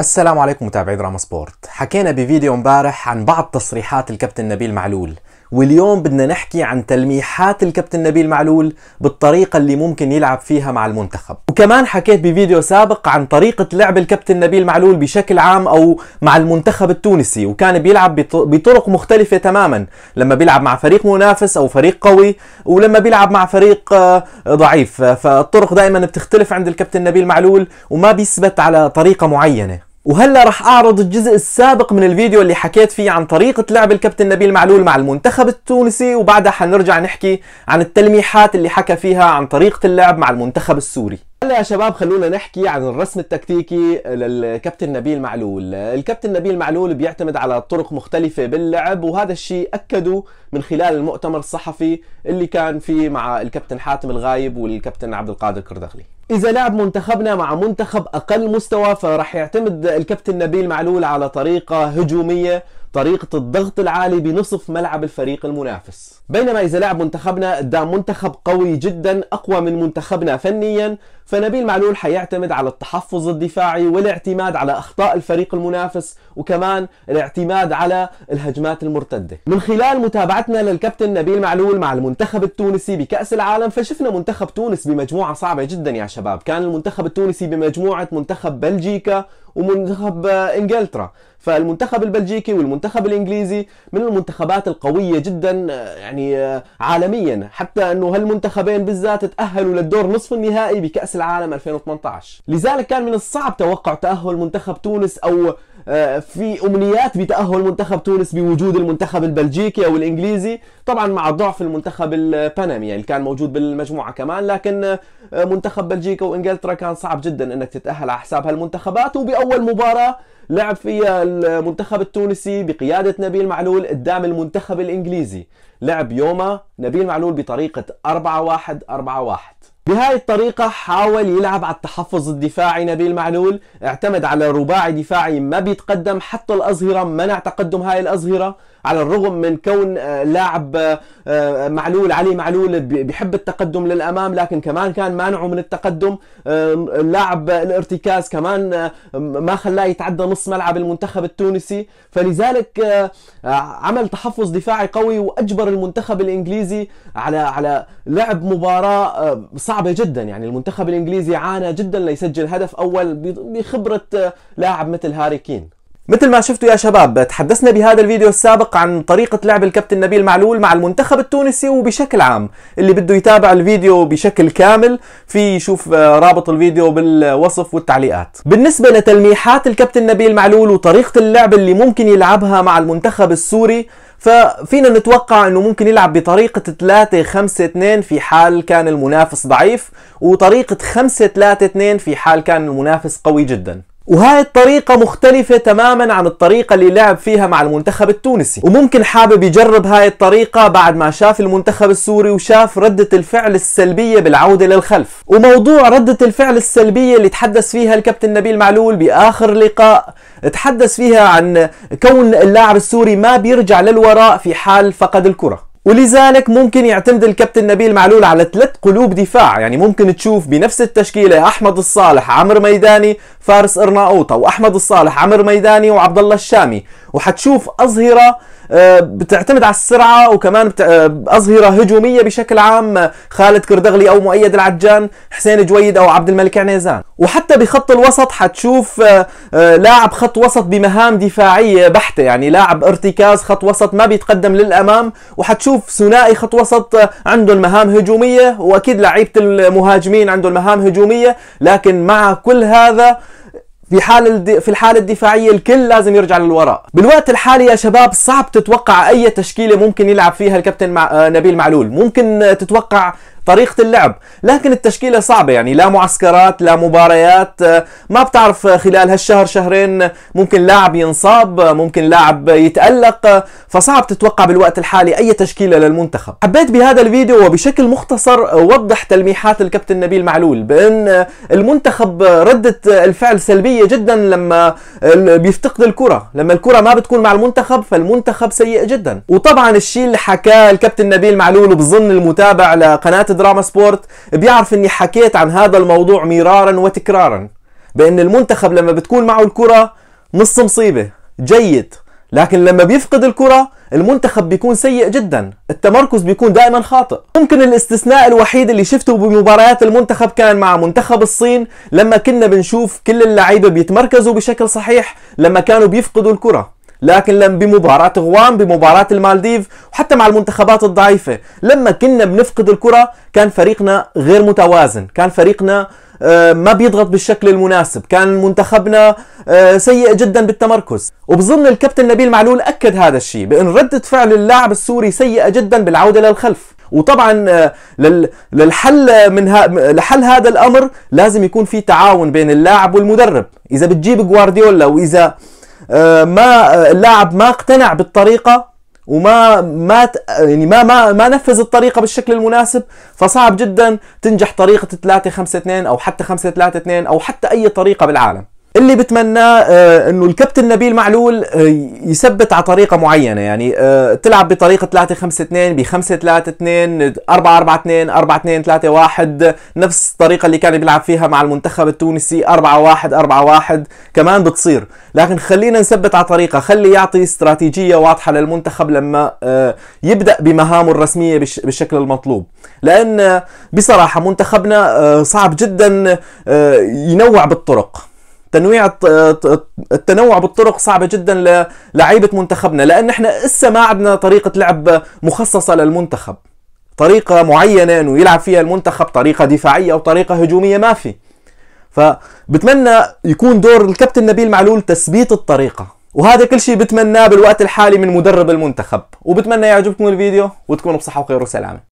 السلام عليكم متابعي دراما سبورت حكينا بفيديو امبارح عن بعض تصريحات الكابتن نبيل معلول واليوم بدنا نحكي عن تلميحات الكابتن نبيل معلول بالطريقة اللي ممكن يلعب فيها مع المنتخب وكمان حكيت بفيديو سابق عن طريقة لعب الكابتن نبيل معلول بشكل عام أو مع المنتخب التونسي وكان بيلعب بطرق مختلفة تماما لما بيلعب مع فريق منافس أو فريق قوي ولما بيلعب مع فريق آه، ضعيف فالطرق دائما بتختلف عند الكابتن نبيل معلول وما بيثبت على طريقة معينة وهلا رح اعرض الجزء السابق من الفيديو اللي حكيت فيه عن طريقة لعب الكابتن نبيل معلول مع المنتخب التونسي وبعدها حنرجع نحكي عن التلميحات اللي حكى فيها عن طريقة اللعب مع المنتخب السوري هلا يا شباب خلونا نحكي عن الرسم التكتيكي للكابتن نبيل معلول الكابتن نبيل معلول بيعتمد على طرق مختلفة باللعب وهذا الشيء أكدوا من خلال المؤتمر الصحفي اللي كان فيه مع الكابتن حاتم الغايب والكابتن عبد القادر كردغلي اذا لعب منتخبنا مع منتخب اقل مستوى فراح يعتمد الكابتن نبيل معلول على طريقه هجوميه طريقة الضغط العالي بنصف ملعب الفريق المنافس بينما إذا لعب منتخبنا قدام منتخب قوي جدا أقوى من منتخبنا فنيا فنبيل معلول حيعتمد على التحفظ الدفاعي والاعتماد على أخطاء الفريق المنافس وكمان الاعتماد على الهجمات المرتدة من خلال متابعتنا للكابتن نبيل معلول مع المنتخب التونسي بكأس العالم فشفنا منتخب تونس بمجموعة صعبة جدا يا شباب كان المنتخب التونسي بمجموعة منتخب بلجيكا ومنتخب آه، انجلترا فالمنتخب البلجيكي والمنتخب الانجليزي من المنتخبات القويه جدا آه، يعني آه، عالميا حتى انه هالمنتخبين بالذات تاهلوا للدور نصف النهائي بكاس العالم 2018 لذلك كان من الصعب توقع تاهل منتخب تونس او في امنيات بتاهل منتخب تونس بوجود المنتخب البلجيكي او الانجليزي طبعا مع ضعف المنتخب البنمي اللي يعني كان موجود بالمجموعه كمان لكن آه، منتخب بلجيكا وانجلترا كان صعب جدا انك تتاهل على حساب هالمنتخبات وباول مباراه لعب فيها المنتخب التونسي بقيادة نبيل معلول قدام المنتخب الإنجليزي لعب يوما نبيل معلول بطريقة 4-1 4-1 بهاي الطريقة حاول يلعب على التحفظ الدفاعي نبيل معلول اعتمد على رباعي دفاعي ما بيتقدم حتى الأظهرة منع تقدم هاي الأظهرة على الرغم من كون آه، لاعب آه، آه، معلول علي معلول بيحب التقدم للأمام لكن كمان كان مانعه من التقدم لاعب الارتكاز كمان ما خلاه يتعدى نص ملعب المنتخب التونسي فلذلك عمل تحفظ دفاعي قوي وأجبر المنتخب الإنجليزي على على لعب مباراة صعبة صعبه جدا يعني المنتخب الانجليزي عانى جدا ليسجل هدف اول بخبره آه، لاعب مثل هاري كين مثل ما شفتوا يا شباب تحدثنا بهذا الفيديو السابق عن طريقة لعب الكابتن نبيل معلول مع المنتخب التونسي وبشكل عام اللي بده يتابع الفيديو بشكل كامل في يشوف آه، رابط الفيديو بالوصف والتعليقات بالنسبة لتلميحات الكابتن نبيل معلول وطريقة اللعب اللي ممكن يلعبها مع المنتخب السوري ففينا نتوقع انه ممكن يلعب بطريقة 3 5 2 في حال كان المنافس ضعيف وطريقة 5 3 2 في حال كان المنافس قوي جدا وهاي الطريقة مختلفة تماما عن الطريقة اللي لعب فيها مع المنتخب التونسي وممكن حابب يجرب هاي الطريقة بعد ما شاف المنتخب السوري وشاف ردة الفعل السلبية بالعودة للخلف وموضوع ردة الفعل السلبية اللي تحدث فيها الكابتن نبيل معلول بآخر لقاء تحدث فيها عن كون اللاعب السوري ما بيرجع للوراء في حال فقد الكره ولذلك ممكن يعتمد الكابتن نبيل معلول على ثلاث قلوب دفاع يعني ممكن تشوف بنفس التشكيلة أحمد الصالح عمر ميداني فارس ارناؤوطة واحمد الصالح عمر ميداني وعبد الله الشامي وحتشوف اظهره آه، بتعتمد على السرعه وكمان آه، اظهره هجوميه بشكل عام آه، خالد كردغلي او مؤيد العجان حسين جويد او عبد الملك عنيزان وحتى بخط الوسط حتشوف لاعب خط وسط بمهام دفاعيه بحته يعني لاعب ارتكاز خط وسط ما بيتقدم للامام وحتشوف ثنائي خط وسط عندهم مهام هجوميه واكيد لعيبه المهاجمين عندهم مهام هجوميه لكن مع كل هذا في حال في الحالة الدفاعية الكل لازم يرجع للوراء بالوقت الحالي يا شباب صعب تتوقع أي تشكيلة ممكن يلعب فيها الكابتن مع آه، نبيل معلول ممكن تتوقع طريقة اللعب لكن التشكيلة صعبة يعني لا معسكرات لا مباريات آه، ما بتعرف خلال هالشهر شهرين ممكن لاعب ينصاب ممكن لاعب يتألق فصعب تتوقع بالوقت الحالي أي تشكيلة للمنتخب حبيت بهذا الفيديو وبشكل مختصر وضح تلميحات الكابتن نبيل معلول بأن المنتخب ردة الفعل سلبية جدا لما بيفتقد الكرة لما الكرة ما بتكون مع المنتخب فالمنتخب سيء جدا وطبعا الشيء اللي حكاه الكابتن نبيل معلول وبظن المتابع لقناة دراما سبورت بيعرف اني حكيت عن هذا الموضوع مرارا وتكرارا بان المنتخب لما بتكون معه الكره نص مصيبه جيد لكن لما بيفقد الكرة المنتخب بيكون سيء جدا التمركز بيكون دائما خاطئ ممكن الاستثناء الوحيد اللي شفته بمباريات المنتخب كان مع منتخب الصين لما كنا بنشوف كل اللعيبة بيتمركزوا بشكل صحيح لما كانوا بيفقدوا الكرة لكن لم بمباراة غوام بمباراة المالديف وحتى مع المنتخبات الضعيفة لما كنا بنفقد الكرة كان فريقنا غير متوازن كان فريقنا آه، ما بيضغط بالشكل المناسب كان منتخبنا آه، سيء جدا بالتمركز وبظن الكابتن نبيل معلول أكد هذا الشيء بأن ردة فعل اللاعب السوري سيئة جدا بالعودة للخلف وطبعا آه، للحل من ها لحل هذا الامر لازم يكون في تعاون بين اللاعب والمدرب اذا بتجيب جوارديولا واذا آه، ما آه، اللاعب ما اقتنع بالطريقه وما ما يعني ما ما ما نفذ الطريقه بالشكل المناسب فصعب جدا تنجح طريقه 3 5 2 او حتى 5 3 2 او حتى اي طريقه بالعالم اللي بتمناه آه، انه الكابتن نبيل معلول آه، يثبت على طريقه معينه يعني آه، تلعب بطريقه 3 5 2 ب 5 3 2 4 4 2 4 2 3 1 نفس الطريقه اللي كان بيلعب فيها مع المنتخب التونسي 4 1 4 1 كمان بتصير لكن خلينا نثبت على طريقه خلي يعطي استراتيجيه واضحه للمنتخب لما يبدا بمهامه الرسميه بالشكل المطلوب لان بصراحه منتخبنا صعب جدا ينوع بالطرق تنويع التنوع بالطرق صعبة جدا لعيبة منتخبنا لأن احنا إسا ما عندنا طريقة لعب مخصصة للمنتخب طريقة معينة انه يلعب فيها المنتخب طريقة دفاعية او طريقة هجومية ما في فبتمنى يكون دور الكابتن نبيل معلول تثبيت الطريقة وهذا كل شيء بتمناه بالوقت الحالي من مدرب المنتخب وبتمنى يعجبكم الفيديو وتكونوا بصحة وخير وسلامة